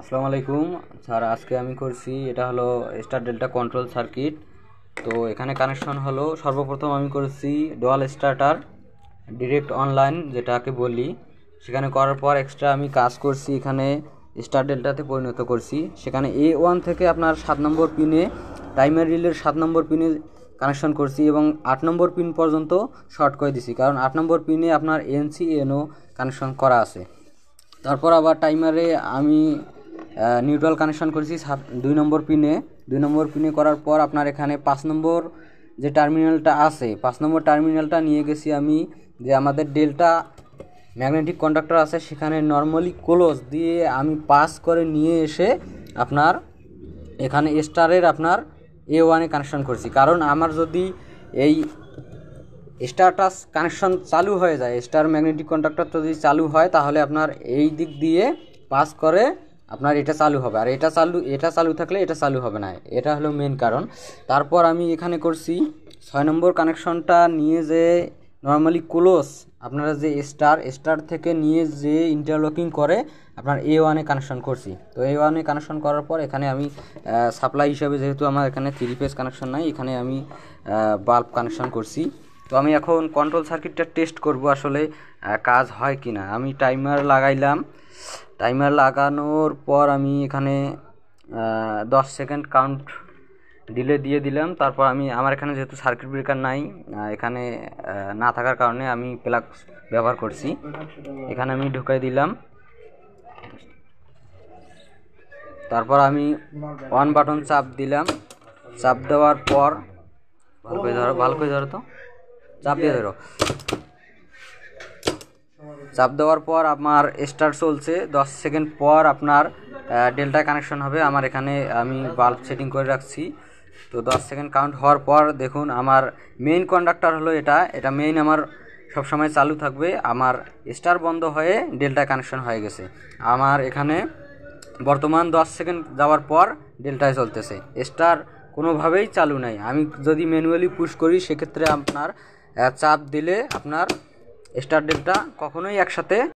আসসালামু আলাইকুম স্যার আজকে আমি করছি এটা হলো স্টার ডেল্টা কন্ট্রোল সার্কিট তো এখানে কানেকশন হলো সর্বপ্রথম আমি করেছি ডোয়াল স্টার্টার ডিরেক্ট অনলাইন যেটাকে বলি সেখানে করার পর এক্সট্রা আমি কাজ করছি এখানে স্টার ডেল্টাতে পরিণত করছি সেখানে এ ওয়ান থেকে আপনার সাত নম্বর পিনে টাইমার রিলের সাত নম্বর পিনে কানেকশন করছি এবং আট নম্বর পিন পর্যন্ত শর্ট করে দিছি কারণ আট নম্বর পিনে আপনার এনসি এনও কানেকশন করা আছে তারপর আবার টাইমারে আমি নিউট্রাল কানেকশন করেছি দুই নম্বর পিনে দুই নম্বর পিনে করার পর আপনার এখানে পাঁচ নম্বর যে টার্মিনালটা আছে পাঁচ নম্বর টার্মিনালটা নিয়ে গেছি আমি যে আমাদের ডেল্টা ম্যাগনেটিক কন্ডাক্টর আছে সেখানে নর্মালি ক্লোজ দিয়ে আমি পাস করে নিয়ে এসে আপনার এখানে স্টারের আপনার এ ওয়ানে কানেকশন করছি কারণ আমার যদি এই স্টারটাস কানেকশন চালু হয়ে যায় স্টার ম্যাগনেটিক কন্ডাক্টর যদি চালু হয় তাহলে আপনার এই দিক দিয়ে পাস করে আপনার এটা চালু হবে আর এটা চালু এটা চালু থাকলে এটা চালু হবে না এটা হলো মেন কারণ তারপর আমি এখানে করছি ছয় নম্বর কানেকশনটা নিয়ে যে নর্মালি ক্লোজ আপনারা যে স্টার স্টার থেকে নিয়ে যে ইন্টারলকিং করে আপনার এ ওয়ানে কানেকশন করছি তো এ ওয়ানে কানেকশন করার পর এখানে আমি সাপ্লাই হিসাবে যেহেতু আমার এখানে থ্রি পেজ কানেকশন নাই এখানে আমি বাল্ব কানেকশন করছি তো আমি এখন কন্ট্রোল সার্কিটটা টেস্ট করব আসলে কাজ হয় কি না আমি টাইমার লাগাইলাম টাইমার লাগানোর পর আমি এখানে দশ সেকেন্ড কাউন্ট ডিলে দিয়ে দিলাম তারপর আমি আমার এখানে যেহেতু সার্কিট ব্রেকার নাই এখানে না থাকার কারণে আমি প্লাগ ব্যবহার করছি এখানে আমি ঢুকাই দিলাম তারপর আমি অন বাটন চাপ দিলাম চাপ দেওয়ার পর ভালো করে ধরো ভালো করে ধরো তো চাপ দিয়ে ধরো চাপ দেওয়ার পর আমার স্টার চলছে দশ সেকেন্ড পর আপনার ডেল্টা কানেকশন হবে আমার এখানে আমি বাল্ব সেটিং করে রাখছি তো দশ সেকেন্ড কাউন্ট হওয়ার পর দেখুন আমার মেইন কন্ডাক্টর হলো এটা এটা মেইন আমার সবসময় চালু থাকবে আমার স্টার বন্ধ হয়ে ডেল্টা কানেকশন হয়ে গেছে আমার এখানে বর্তমান দশ সেকেন্ড যাওয়ার পর ডেল্টায় চলতেছে স্টার কোনোভাবেই চালু নাই আমি যদি ম্যানুয়ালি পুশ করি সেক্ষেত্রে আপনার চাপ দিলে আপনার স্টার ডেল্টা কখনোই একসাথে